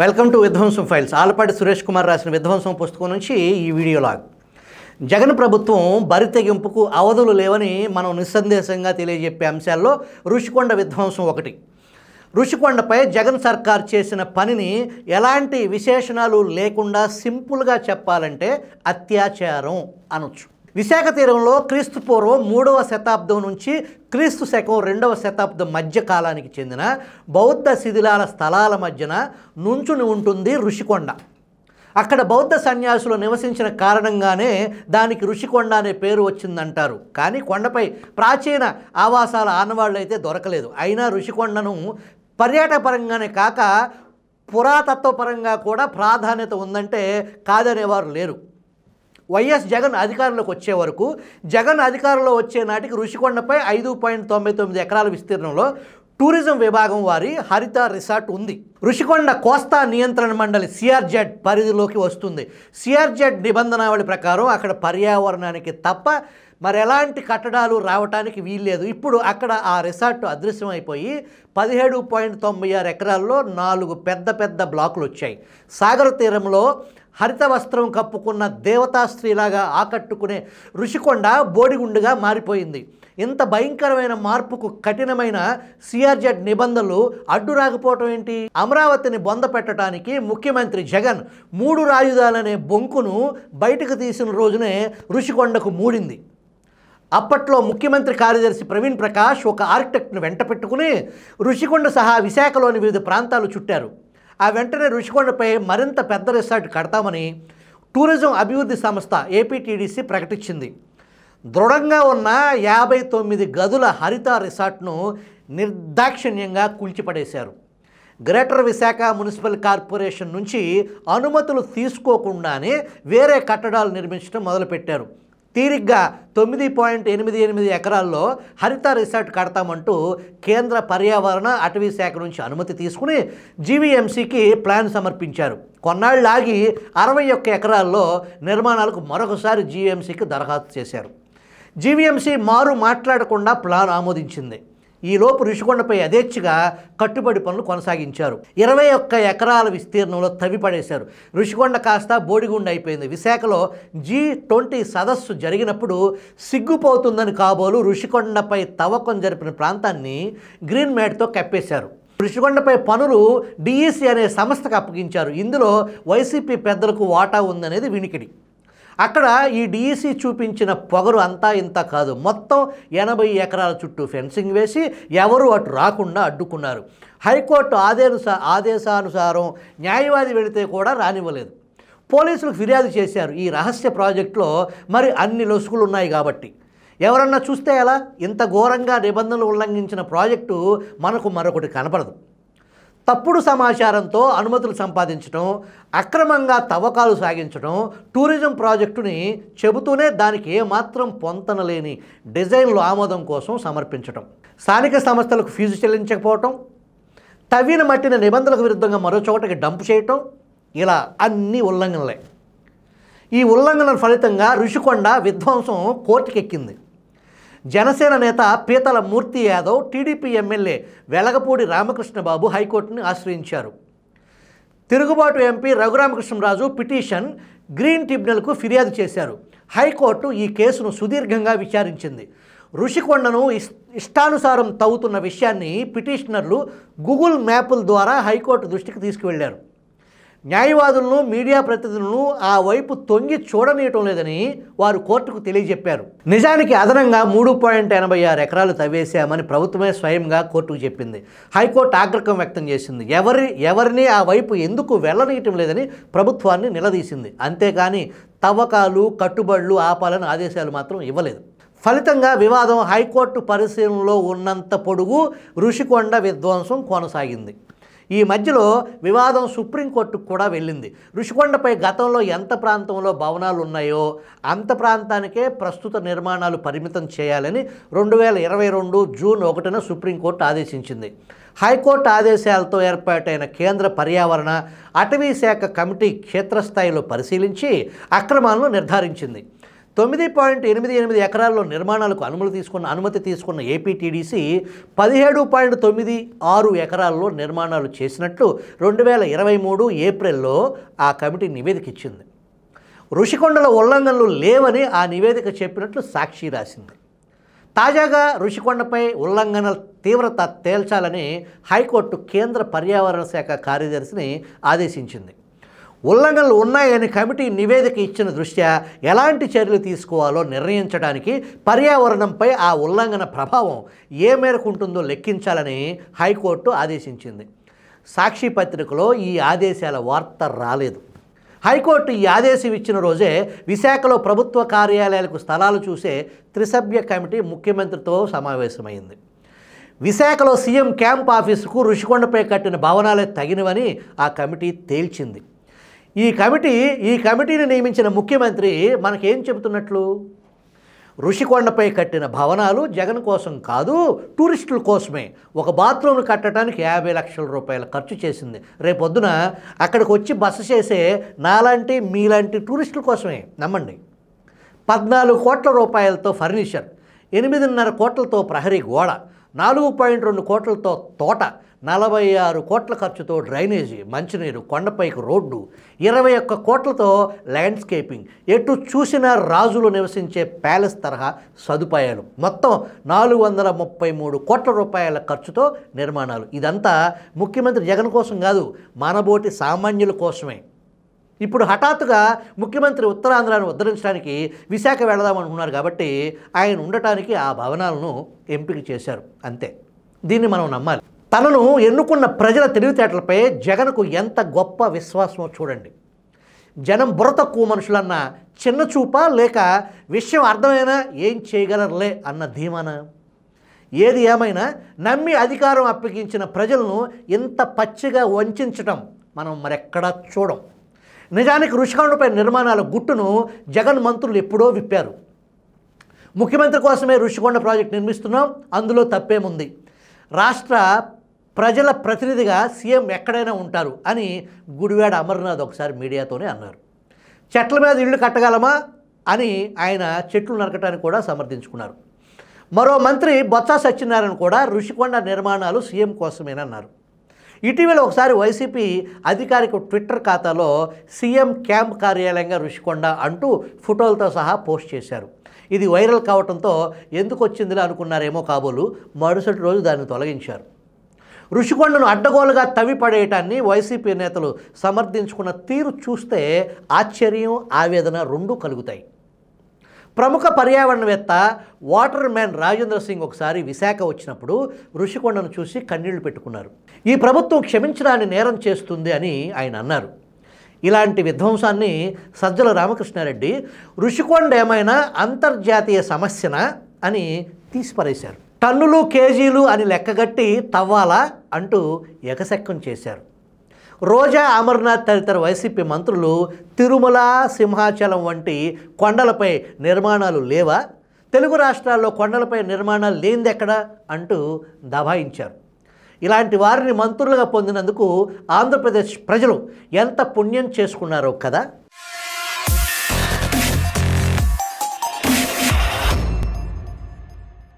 welcome to Vidhwamsam files Alapati Suresh Kumar రాసిన విధ్వంసం పుస్తకం నుంచి ఈ వీడియో లాగ్ జగన్ ప్రభుత్వం బరి తెగింపుకు అవధులు లేవని మనం నిస్సందేశంగా తెలియజెప్పే అంశాల్లో ఋషికొండ విధ్వంసం ఒకటి ఋషికొండపై జగన్ సర్కార్ చేసిన పనిని ఎలాంటి విశేషణాలు లేకుండా సింపుల్గా చెప్పాలంటే అత్యాచారం అనొచ్చు విశాఖ తీరంలో క్రీస్తు పూర్వం మూడవ శతాబ్దం నుంచి క్రీస్తు శకం రెండవ శతాబ్దం మధ్య కాలానికి చెందిన బౌద్ధ శిథిలాల స్థలాల మధ్యన నుంచుని ఉంటుంది ఋషికొండ అక్కడ బౌద్ధ సన్యాసులు నివసించిన కారణంగానే దానికి ఋషికొండ అనే పేరు వచ్చిందంటారు కానీ కొండపై ప్రాచీన ఆవాసాల ఆనవాళ్ళు అయితే దొరకలేదు అయినా ఋషికొండను పర్యాటక పరంగానే కాక పురాతత్వపరంగా కూడా ప్రాధాన్యత ఉందంటే కాదనేవారు లేరు వైఎస్ జగన్ అధికారంలోకి వచ్చే వరకు జగన్ అధికారంలో వచ్చే నాటికి రుషికొండపై ఐదు పాయింట్ తొంభై తొమ్మిది ఎకరాల విస్తీర్ణంలో టూరిజం విభాగం వారి హరిత రిసార్ట్ ఉంది రుషికొండ కోస్తా నియంత్రణ మండలి సిఆర్జెడ్ పరిధిలోకి వస్తుంది సిఆర్జెడ్ నిబంధనావళి ప్రకారం అక్కడ పర్యావరణానికి తప్ప మరి ఎలాంటి కట్టడాలు రావటానికి వీల్లేదు ఇప్పుడు అక్కడ ఆ రిసార్ట్ అదృశ్యమైపోయి పదిహేడు పాయింట్ తొంభై ఆరు ఎకరాల్లో నాలుగు పెద్ద పెద్ద బ్లాకులు వచ్చాయి సాగర తీరంలో హరిత వస్త్రం కప్పుకున్న దేవతా స్త్రీలాగా ఆకట్టుకునే ఋషికొండ బోడిగుండుగా మారిపోయింది ఇంత భయంకరమైన మార్పుకు కఠినమైన సిఆర్జెడ్ నిబంధనలు అడ్డు రాకపోవటం ఏంటి అమరావతిని బొంద పెట్టడానికి ముఖ్యమంత్రి జగన్ మూడు రాయుధాలనే బొంకును బయటకు తీసిన రోజునే ఋషికొండకు మూడింది అప్పట్లో ముఖ్యమంత్రి కార్యదర్శి ప్రవీణ్ ప్రకాష్ ఒక ఆర్కిటెక్ట్ను వెంట పెట్టుకుని ఋషికొండ సహా విశాఖలోని వివిధ ప్రాంతాలు చుట్టారు ఆ వెంటనే రుషికొండపై మరింత పెద్ద రిసార్ట్ కడతామని టూరిజం అభివృద్ధి సంస్థ ఏపీటీడీసీ ప్రకటించింది దృఢంగా ఉన్న యాభై తొమ్మిది గదుల హరిత రిసార్ట్ను నిర్దాక్షిణ్యంగా కూల్చిపడేశారు గ్రేటర్ విశాఖ మున్సిపల్ కార్పొరేషన్ నుంచి అనుమతులు తీసుకోకుండానే వేరే కట్టడాలు నిర్మించడం మొదలుపెట్టారు తీరిగ్గా తొమ్మిది పాయింట్ ఎనిమిది ఎనిమిది ఎకరాల్లో హరిత రిసార్ట్ కడతామంటూ కేంద్ర పర్యావరణ అటవీ శాఖ నుంచి అనుమతి తీసుకుని జీవీఎంసీకి ప్లాన్ సమర్పించారు కొన్నాళ్ళలాగి అరవై ఒక్క ఎకరాల్లో నిర్మాణాలకు మరొకసారి జీవీఎంసీకి దరఖాస్తు చేశారు జీవీఎంసీ మారు మాట్లాడకుండా ప్లాన్ ఆమోదించింది ఈలోపు రుషికొండపై యథేచ్ఛగా కట్టుబడి పనులు కొనసాగించారు ఇరవై ఒక్క ఎకరాల విస్తీర్ణంలో తవ్విపడేశారు ఋషికొండ కాస్త బోడిగుండ అయిపోయింది విశాఖలో జీ ట్వంటీ సదస్సు జరిగినప్పుడు సిగ్గుపోతుందని కాబోలు ఋషికొండపై తవ్వకం జరిపిన ప్రాంతాన్ని గ్రీన్ మ్యాట్తో కప్పేశారు ఋషికొండపై పనులు డిఈసి అనే సంస్థకు అప్పగించారు ఇందులో వైసీపీ పెద్దలకు వాటా ఉందనేది వినికిడి అక్కడ ఈ డిఈసి e చూపించిన పొగరు అంతా ఇంత కాదు మొత్తం ఎనభై ఎకరాల చుట్టూ ఫెన్సింగ్ వేసి ఎవరు అటు రాకుండా అడ్డుకున్నారు హైకోర్టు ఆదేశ ఆదేశానుసారం న్యాయవాది వెళితే కూడా రానివ్వలేదు పోలీసులకు ఫిర్యాదు చేశారు ఈ రహస్య ప్రాజెక్టులో మరి అన్ని లొసుగులు ఉన్నాయి కాబట్టి ఎవరన్నా చూస్తే ఎలా ఇంత ఘోరంగా నిబంధనలు ఉల్లంఘించిన ప్రాజెక్టు మనకు మరొకటి కనపడదు తప్పుడు సమాచారంతో అనుమతులు సంపాదించడం అక్రమంగా తవ్వకాలు సాగించడం టూరిజం ప్రాజెక్టుని చెబుతూనే దానికి ఏమాత్రం పొంతనలేని డిజైన్లు ఆమోదం కోసం సమర్పించడం స్థానిక సంస్థలకు ఫీజు చెల్లించకపోవటం తవ్విన మట్టిన నిబంధనలకు విరుద్ధంగా మరో చోటకి డంప్ చేయటం ఇలా అన్ని ఉల్లంఘనలే ఈ ఉల్లంఘనల ఫలితంగా రుషికొండ విధ్వంసం కోర్టుకెక్కింది జనసేన నేత పీతల మూర్తి యాదవ్ టీడీపీ ఎమ్మెల్యే వెలగపూడి రామకృష్ణబాబు హైకోర్టుని ఆశ్రయించారు తిరుగుబాటు ఎంపీ రఘురామకృష్ణరాజు పిటిషన్ గ్రీన్ ట్రిబ్యునల్కు ఫిర్యాదు చేశారు హైకోర్టు ఈ కేసును సుదీర్ఘంగా విచారించింది ఋషికొండను ఇష్టానుసారం తవ్వుతున్న విషయాన్ని పిటిషనర్లు గూగుల్ మ్యాపుల ద్వారా హైకోర్టు దృష్టికి తీసుకువెళ్లారు న్యాయవాదులను మీడియా ప్రతినిధులను ఆ వైపు తొంగి చూడనీయటం లేదని వారు కోర్టుకు తెలియజెప్పారు నిజానికి అదనంగా మూడు పాయింట్ ఎనభై ఆరు ఎకరాలు తవ్వేశామని ప్రభుత్వమే స్వయంగా కోర్టుకు చెప్పింది హైకోర్టు ఆగ్రహం వ్యక్తం చేసింది ఎవరి ఎవరిని ఆ వైపు ఎందుకు వెళ్ళనీయటం లేదని ప్రభుత్వాన్ని నిలదీసింది అంతేకాని తవ్వకాలు కట్టుబడులు ఆపాలని ఆదేశాలు మాత్రం ఇవ్వలేదు ఫలితంగా వివాదం హైకోర్టు పరిశీలనలో ఉన్నంత పొడుగు ఋషికొండ విధ్వంసం కొనసాగింది ఈ మధ్యలో వివాదం సుప్రీంకోర్టుకు కూడా వెళ్ళింది ఋషికొండపై గతంలో ఎంత ప్రాంతంలో భవనాలు ఉన్నాయో అంత ప్రాంతానికే ప్రస్తుత నిర్మాణాలు పరిమితం చేయాలని రెండు వేల ఇరవై రెండు జూన్ ఒకటిన సుప్రీంకోర్టు ఆదేశించింది హైకోర్టు ఆదేశాలతో ఏర్పాటైన కేంద్ర పర్యావరణ అటవీ శాఖ కమిటీ క్షేత్రస్థాయిలో పరిశీలించి అక్రమాలను నిర్ధారించింది తొమ్మిది పాయింట్ ఎనిమిది ఎనిమిది ఎకరాల్లో నిర్మాణాలకు అనుమతి తీసుకున్న అనుమతి తీసుకున్న ఏపీటీడీసీ పదిహేడు పాయింట్ తొమ్మిది ఆరు ఎకరాల్లో నిర్మాణాలు చేసినట్లు రెండు వేల ఇరవై మూడు ఏప్రిల్లో ఆ కమిటీ నివేదిక ఇచ్చింది ఋషికొండల ఉల్లంఘనలు లేవని ఆ నివేదిక చెప్పినట్లు సాక్షి రాసింది తాజాగా ఋషికొండపై ఉల్లంఘనల తీవ్రత తేల్చాలని హైకోర్టు కేంద్ర పర్యావరణ శాఖ కార్యదర్శిని ఆదేశించింది ఉల్లంఘనలు ఉన్నాయని కమిటీ నివేదిక ఇచ్చిన దృష్ట్యా ఎలాంటి చర్యలు తీసుకోవాలో నిర్ణయించడానికి పర్యావరణంపై ఆ ఉల్లంఘన ప్రభావం ఏ మేరకు ఉంటుందో లెక్కించాలని హైకోర్టు ఆదేశించింది సాక్షి పత్రికలో ఈ ఆదేశాల వార్త రాలేదు హైకోర్టు ఈ ఆదేశం ఇచ్చిన రోజే విశాఖలో ప్రభుత్వ కార్యాలయాలకు స్థలాలు చూసే త్రిసభ్య కమిటీ ముఖ్యమంత్రితో సమావేశమైంది విశాఖలో సీఎం క్యాంప్ ఆఫీసుకు ఋషికొండపై కట్టిన భవనాలే తగినవని ఆ కమిటీ తేల్చింది ఈ కమిటీ ఈ కమిటీని నియమించిన ముఖ్యమంత్రి మనకేం చెబుతున్నట్లు ఋషికొండపై కట్టిన భవనాలు జగన్ కోసం కాదు టూరిస్టుల కోసమే ఒక బాత్రూమ్ను కట్టడానికి యాభై లక్షల రూపాయలు ఖర్చు చేసింది రేపొద్దున అక్కడికి వచ్చి బస చేసే నాలాంటి మీలాంటి టూరిస్టుల కోసమే నమ్మండి పద్నాలుగు కోట్ల రూపాయలతో ఫర్నిచర్ ఎనిమిదిన్నర కోట్లతో ప్రహరీ గోడ నాలుగు పాయింట్ రెండు కోట్లతో తోట నలభై ఆరు కోట్ల ఖర్చుతో డ్రైనేజీ మంచినీరు కొండపైకి రోడ్డు ఇరవై ఒక్క కోట్లతో ల్యాండ్స్కేపింగ్ ఎటు చూసిన రాజులు నివసించే ప్యాలెస్ తరహా సదుపాయాలు మొత్తం నాలుగు వందల ముప్పై మూడు కోట్ల రూపాయల ఖర్చుతో నిర్మాణాలు ఇదంతా ముఖ్యమంత్రి జగన్ కోసం కాదు మనబోటి సామాన్యుల కోసమే ఇప్పుడు హఠాత్తుగా ముఖ్యమంత్రి ఉత్తరాంధ్రాను ఉద్ధరించడానికి విశాఖ వెళదామనుకున్నారు కాబట్టి ఆయన ఉండటానికి ఆ భవనాలను ఎంపిక చేశారు అంతే దీన్ని మనం నమ్మాలి తనను ఎన్నుకున్న ప్రజల తెలివితేటలపై జగన్కు ఎంత గొప్ప విశ్వాసమో చూడండి జనం బుర తక్కువ మనుషులన్న చిన్న చూప లేక విషయం అర్థమైనా ఏం చేయగలరులే అన్న ధీమాన ఏది ఏమైనా నమ్మి అధికారం అప్పగించిన ప్రజలను ఇంత పచ్చిగా వంచడం మనం మరెక్కడా చూడం నిజానికి రుషికొండపై నిర్మాణాల గుట్టును జగన్ మంత్రులు ఎప్పుడో విప్పారు ముఖ్యమంత్రి కోసమే ఋషికొండ ప్రాజెక్ట్ నిర్మిస్తున్నాం అందులో తప్పేముంది రాష్ట్ర ప్రజల ప్రతినిధిగా సీఎం ఎక్కడైనా ఉంటారు అని గుడివాడ అమర్నాథ్ ఒకసారి మీడియాతోనే అన్నారు చెట్ల మీద ఇళ్ళు కట్టగలమా అని ఆయన చెట్లు నరకటానికి కూడా సమర్థించుకున్నారు మరో మంత్రి బొత్స సత్యనారాయణ కూడా ఋషికొండ నిర్మాణాలు సీఎం కోసమేనన్నారు ఇటీవల ఒకసారి వైసీపీ అధికారిక ట్విట్టర్ ఖాతాలో సీఎం క్యాంప్ కార్యాలయంగా ఋషికొండ అంటూ ఫోటోలతో సహా పోస్ట్ చేశారు ఇది వైరల్ కావడంతో ఎందుకు వచ్చిందిలా అనుకున్నారేమో కాబోలు మరుసటి రోజు దాన్ని తొలగించారు ఋషికొండను అడ్డగోలుగా తవిపడేయటాన్ని వైసీపీ నేతలు సమర్థించుకున్న తీరు చూస్తే ఆశ్చర్యం ఆవేదన రెండూ కలుగుతాయి ప్రముఖ పర్యావరణవేత్త వాటర్ మ్యాన్ రాజేంద్ర సింగ్ ఒకసారి విశాఖ వచ్చినప్పుడు ఋషికొండను చూసి కన్నీళ్లు పెట్టుకున్నారు ఈ ప్రభుత్వం క్షమించడాన్ని నేరం చేస్తుంది అని ఆయన అన్నారు ఇలాంటి విధ్వంసాన్ని సజ్జల రామకృష్ణారెడ్డి ఋషికొండ ఏమైనా అంతర్జాతీయ సమస్యనా అని తీసిపారేశారు టన్నులు కేజీలు అని లెక్కగట్టి తవ్వాలా అంటూ ఎగసెక్కం చేశారు రోజా అమర్నాథ్ తదితర వైసీపీ మంత్రులు తిరుమల సింహాచలం వంటి కొండలపై నిర్మాణాలు లేవా తెలుగు రాష్ట్రాల్లో కొండలపై నిర్మాణాలు లేనిది ఎక్కడ అంటూ దబాయించారు ఇలాంటి వారిని మంత్రులుగా పొందినందుకు ఆంధ్రప్రదేశ్ ప్రజలు ఎంత పుణ్యం చేసుకున్నారో కదా